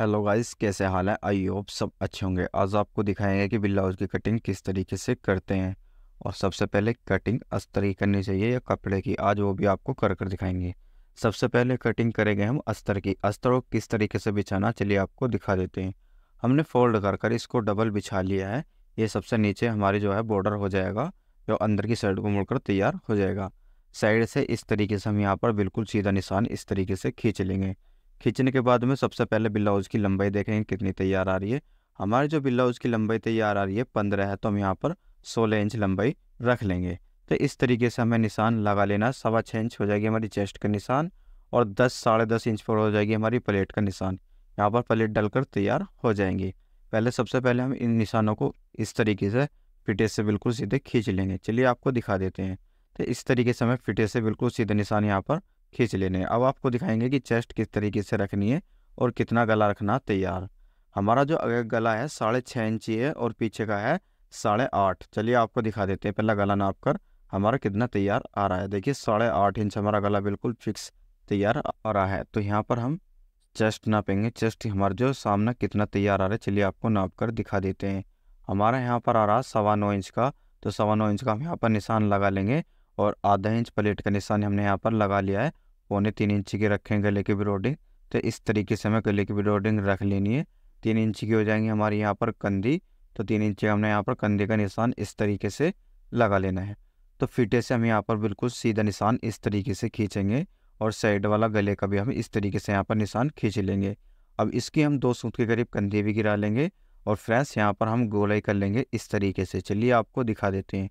hello guys कैसे हाल है I hope सब अच्छे होंगे आज आपको दिखाएंगे कि ब्लाउज की कटिंग किस तरीके से करते हैं और सबसे पहले कटिंग अस्तरी करनी चाहिए या कपड़े की आज वो भी आपको कर कर दिखाएंगे सबसे पहले कटिंग करेंगे हम अस्तर की अस्तर को किस तरीके से बिछाना चलिए आपको दिखा देते हैं हमने फोल्ड कर कर इसको डबल बिछा लिया है ये सबसे नीचे हमारी जो है बॉर्डर हो जाएगा जो अंदर की साइड को मुड़कर तैयार हो जाएगा साइड से इस तरीके से हम यहाँ पर बिल्कुल सीधा निशान इस तरीके से खींच लेंगे खींचने के बाद में सबसे पहले ब्लाउज की लंबाई देखेंगे कितनी तैयार आ रही है हमारे जो ब्लाउज की लंबाई तैयार आ रही है पंद्रह है तो हम यहाँ पर सोलह इंच लंबाई रख लेंगे तो इस तरीके से हमें निशान लगा लेना सवा छः इंच हो जाएगी हमारी चेस्ट का निशान और दस साढ़े दस इंच पर हो जाएगी हमारी प्लेट का निशान यहाँ पर प्लेट डलकर तैयार हो जाएंगी पहले सबसे पहले हम इन निशानों को इस तरीके से फिटे से बिल्कुल सीधे खींच लेंगे चलिए आपको दिखा देते हैं तो इस तरीके से हमें फिटे से बिल्कुल सीधे निशान यहाँ पर खींच लेने अब आपको दिखाएंगे कि चेस्ट किस तरीके से रखनी है और कितना गला रखना तैयार हमारा जो गला है साढ़े छः इंची है और पीछे का है साढ़े आठ चलिए आपको दिखा देते हैं पहला गला नाप कर हमारा कितना तैयार आ रहा है देखिए साढ़े आठ इंच हमारा गला बिल्कुल फिक्स तैयार आ रहा है तो यहाँ पर हम चेस्ट नापेंगे चेस्ट हमारा जो सामना कितना तैयार आ रहा है चलिए आपको नाप कर दिखा देते हैं हमारा यहाँ पर आ रहा है सवा नौ इंच का तो सवा नौ इंच का हम यहाँ पर निशान लगा लेंगे और आधा इंच प्लेट का निशान हमने यहाँ पर लगा लिया है पौने तीन इंची के रखें गले की ब्रॉडिंग तो इस तरीके से हमें गले की ब्रॉडिंग रख लेनी है तीन इंच की हो जाएंगी हमारी यहाँ पर कंधी तो तीन इंच हमने यहाँ पर कंधे का निशान इस तरीके से लगा लेना है तो फीटे से हम यहाँ पर बिल्कुल सीधा निशान इस तरीके से खींचेंगे और साइड वाला गले का भी हम इस तरीके से यहाँ पर निशान खींच लेंगे अब इसकी हम दो सूत के करीब कंधे भी गिरा लेंगे और फ्रेंड्स यहाँ पर हम गोलाई कर लेंगे इस तरीके से चलिए आपको दिखा देते हैं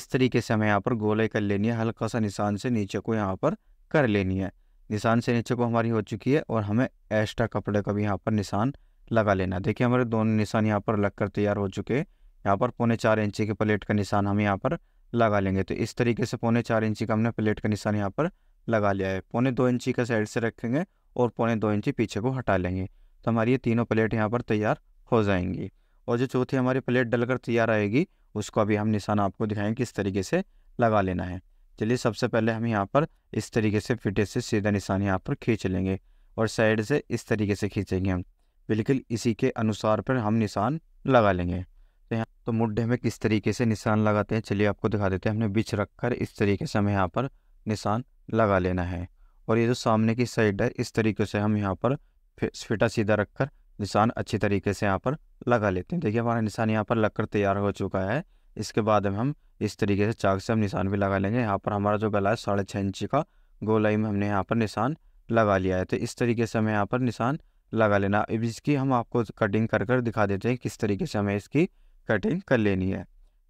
इस तरीके से हमें यहाँ पर गोलाई कर लेनी है हल्का सा निशान से नीचे को यहाँ पर कर लेनी है निशान से नीचे को हमारी हो चुकी है और हमें एक्स्ट्रा कपड़े का भी यहाँ पर निशान लगा लेना है देखिए हमारे दोनों निशान यहाँ पर लग कर तैयार हो चुके हैं यहाँ पर पौने चार इंची के प्लेट का निशान हम यहाँ पर लगा लेंगे तो इस तरीके से पौने चार इंची का हमने प्लेट का निशान यहाँ पर लगा लिया है पौने दो इंची का साइड से रखेंगे और पौने दो इंची पीछे को हटा लेंगे तो हमारी ये तीनों प्लेट यहाँ पर तैयार हो जाएंगी और जो चौथी हमारी प्लेट डलकर तैयार आएगी उसको अभी हम निशान आपको दिखाएँ किस तरीके से लगा लेना है चलिए सबसे पहले हम यहाँ पर इस तरीके से फिटे से सीधा निशान यहाँ पर खींच लेंगे और साइड से इस तरीके से खींचेंगे हम बिल्कुल इसी के अनुसार पर हम निशान लगा लेंगे तो यहाँ तो मुड्ढे में किस तरीके से निशान लगाते हैं चलिए आपको दिखा देते हैं हमने बिछ रख कर इस तरीके से हमें यहाँ पर निशान लगा लेना है और ये जो सामने की साइड है इस तरीके से हम यहाँ पर फिटा सीधा रख कर निशान अच्छी तरीके से यहाँ पर लगा लेते हैं देखिए हमारा निशान यहाँ पर लगकर तैयार हो चुका है इसके बाद में हम इस तरीके से चाक से हम निशान भी लगा लेंगे यहाँ पर हमारा जो गला है साढ़े छः इंची का गोलाई में हमने यहाँ पर निशान लगा लिया है तो इस तरीके से हमें यहाँ पर निशान लगा लेना अब इसकी हम आपको कटिंग कर कर दिखा देते हैं किस तरीके से हमें इसकी कटिंग कर लेनी है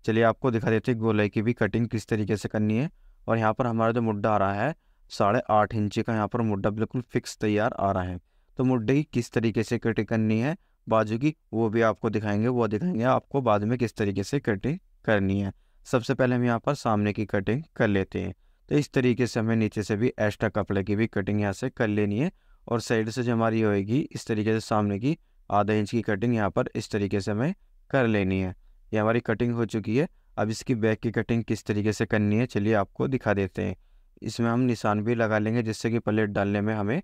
चलिए आपको दिखा देते हैं गोलाई की भी कटिंग किस तरीके से करनी है और यहाँ पर हमारा जो मुड्ढा आ रहा है साढ़े आठ इंची का यहाँ पर मुड्ढा बिल्कुल फिक्स तैयार आ रहा है तो मुड्ढे की किस तरीके से कटिंग करनी है बाजू की वो भी आपको दिखाएंगे वो दिखाएंगे आपको बाद में किस तरीके से कटिंग करनी है सबसे पहले हम यहाँ पर सामने की कटिंग कर लेते हैं तो इस तरीके से हमें नीचे से भी एक्स्ट्रा कपड़े की भी कटिंग यहाँ से कर लेनी है और साइड से जो हमारी होएगी इस तरीके से सामने की आधा इंच की कटिंग यहाँ पर इस तरीके से हमें कर लेनी है ये हमारी कटिंग हो चुकी है अब इसकी बैक की कटिंग किस तरीके से करनी है चलिए आपको दिखा देते हैं इसमें हम निशान भी लगा लेंगे जिससे कि प्लेट डालने में हमें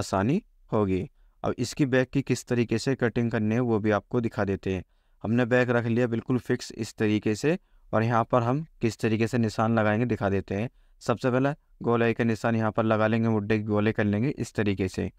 आसानी होगी अब इसकी बैक की किस तरीके से कटिंग करनी है वो भी आपको दिखा देते हैं हमने बैग रख लिया बिल्कुल फिक्स इस तरीके से और यहाँ पर हम किस तरीके से निशान लगाएंगे दिखा देते हैं सबसे पहले गोले का निशान यहाँ पर लगा लेंगे मुड्डे गोले कर लेंगे इस तरीके से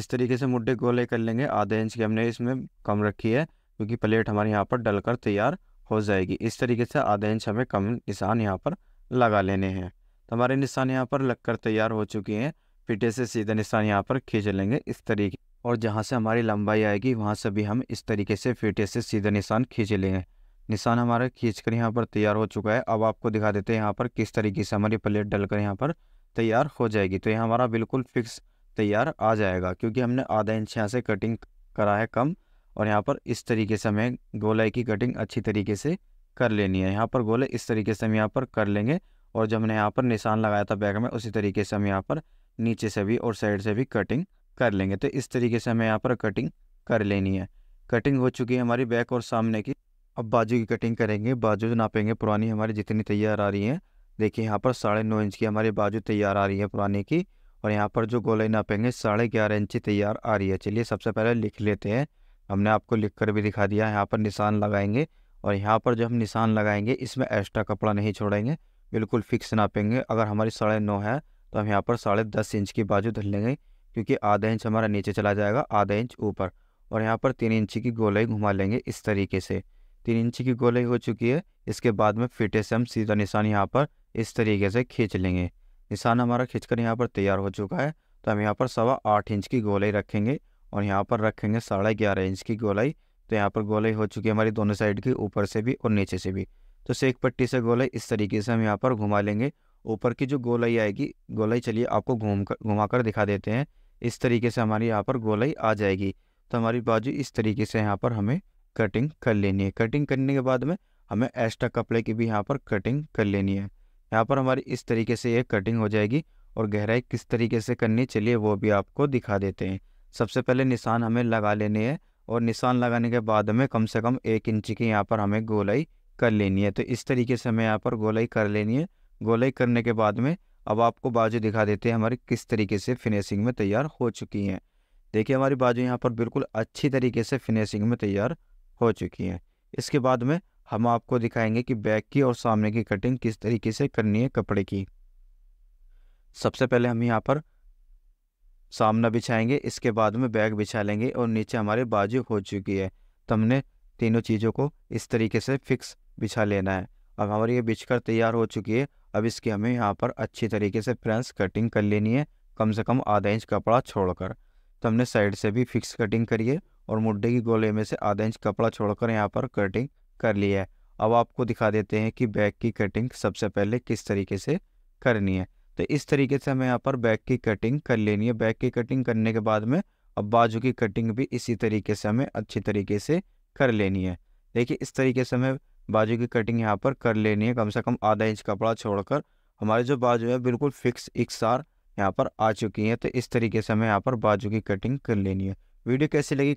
इस तरीके से मुड्डे गोले कर लेंगे आधे इंच की हमने इसमें कम रखी है क्योंकि प्लेट हमारे यहाँ पर डलकर तैयार हो जाएगी इस तरीके से आधा इंच हमें कम निशान यहाँ पर लगा लेने हैं तो हमारे निशान यहाँ पर लगकर तैयार हो चुके हैं फिटे से सीधे निशान यहाँ पर खींच लेंगे इस तरीके और जहाँ से हमारी लंबाई आएगी वहाँ से भी हम इस तरीके से फेटे से सीधे निशान खींच लेंगे निशान हमारा खींच कर यहाँ पर तैयार हो चुका है अब आपको दिखा देते हैं यहाँ पर किस तरीके से हमारी प्लेट डलकर यहाँ पर तैयार हो जाएगी तो ये हमारा बिल्कुल फिक्स तैयार आ जाएगा क्योंकि हमने आधा इंच यहाँ से कटिंग करा है कम और यहाँ पर इस तरीके से हमें गोलाई की कटिंग अच्छी तरीके से कर लेनी है यहाँ पर गोले इस तरीके से हम यहाँ पर कर लेंगे और जब हमने यहाँ पर निशान लगाया था बैग में उसी तरीके से हम यहाँ पर नीचे से भी और साइड से भी कटिंग कर लेंगे तो इस तरीके से हमें यहाँ पर कटिंग कर लेनी है कटिंग हो चुकी है हमारी बैक और सामने की अब बाजू की कटिंग करेंगे बाजू नापेंगे पुरानी हमारी जितनी तैयार आ रही है देखिए यहाँ पर साढ़े नौ इंच की हमारी बाजू तैयार आ रही है पुरानी की और यहाँ पर जो गोलाई नापेंगे साढ़े ग्यारह इंची तैयार आ रही है चलिए सबसे पहले लिख लेते हैं हमने आपको लिख कर भी दिखा दिया है यहाँ पर निशान लगाएंगे और यहाँ पर जब हम निशान लगाएंगे इसमें एक्स्ट्रा कपड़ा नहीं छोड़ेंगे बिल्कुल फिक्स नापेंगे अगर हमारी साढ़े नौ है तो हम यहाँ पर साढ़े दस इंच की बाजू धल लेंगे क्योंकि आधा इंच हमारा नीचे चला जाएगा आधा इंच ऊपर और यहाँ पर तीन इंची की गोलाई घुमा लेंगे इस तरीके से तीन इंची की गोलाई हो चुकी है इसके बाद में फिटे से हम सीधा निशान यहाँ पर इस तरीके से खींच लेंगे निशान हमारा खींचकर यहाँ पर तैयार हो चुका है तो हम यहाँ पर सवा आठ इंच की गोलाई रखेंगे और यहाँ पर रखेंगे साढ़े ग्यारह इंच की गोलाई तो यहाँ पर गोलाई हो चुकी है हमारी दोनों साइड की ऊपर से भी और नीचे से भी तो सेक पट्टी से गोलाई इस तरीके से हम यहाँ पर घुमा लेंगे ऊपर की जो गोलाई आएगी गोलाई चलिए आपको घूम कर घुमा कर दिखा देते हैं इस तरीके से हमारी यहाँ पर गोलाई आ जाएगी तो हमारी बाजू इस तरीके से यहाँ पर हमें कटिंग कर लेनी है कटिंग करने के बाद में हमें एक्स्ट्रा कपड़े की भी यहाँ पर कटिंग कर लेनी है यहाँ पर हमारी इस तरीके से ये कटिंग हो जाएगी और गहराई किस तरीके से करनी चलिए वो भी आपको दिखा देते हैं सबसे पहले निशान हमें लगा लेने हैं और निशान लगाने के बाद हमें कम से कम एक इंच की यहाँ पर हमें गोलाई कर लेनी है तो इस तरीके से हमें यहाँ पर गोलाई कर लेनी है गोलाई करने के बाद में अब आपको बाजू दिखा देते हैं हमारी किस तरीके से फिनिशिंग में तैयार हो चुकी हैं देखिए हमारी बाजू यहाँ पर बिल्कुल अच्छी तरीके से फिनिशिंग में तैयार हो चुकी हैं इसके बाद में हम आपको दिखाएंगे कि बैक की और सामने की कटिंग किस तरीके से करनी है कपड़े की सबसे पहले हम यहाँ पर सामना बिछाएंगे इसके बाद में बैग बिछा लेंगे और नीचे हमारी बाजू हो चुकी है तो हमने तीनों चीज़ों को इस तरीके से फिक्स बिछा लेना है अब हमारी ये बिछकर तैयार हो चुकी है अब इसकी हमें यहाँ पर अच्छी तरीके से फ्रेंस कटिंग कर लेनी है कम से कम आधा इंच कपड़ा छोड़कर तो हमने साइड से भी फिक्स कटिंग करी है और मुड्ढे की गोले में से आधा इंच कपड़ा छोड़कर यहाँ पर कटिंग कर लिया है अब आपको दिखा देते हैं कि बैक की कटिंग सबसे पहले किस तरीके से करनी है तो इस तरीके से हमें यहाँ पर बैक की कटिंग कर लेनी है बैक की कटिंग करने के बाद में अब बाजू की कटिंग भी इसी तरीके से हमें अच्छी तरीके से कर लेनी है देखिए इस तरीके से हमें बाजू की कटिंग यहाँ पर कर लेनी है कम से कम आधा इंच कपड़ा छोड़कर हमारे जो बाजू है बिल्कुल फिक्स एक सार यहाँ पर आ चुकी है तो इस तरीके से हमें यहाँ पर बाजू की कटिंग कर लेनी है वीडियो कैसी लगी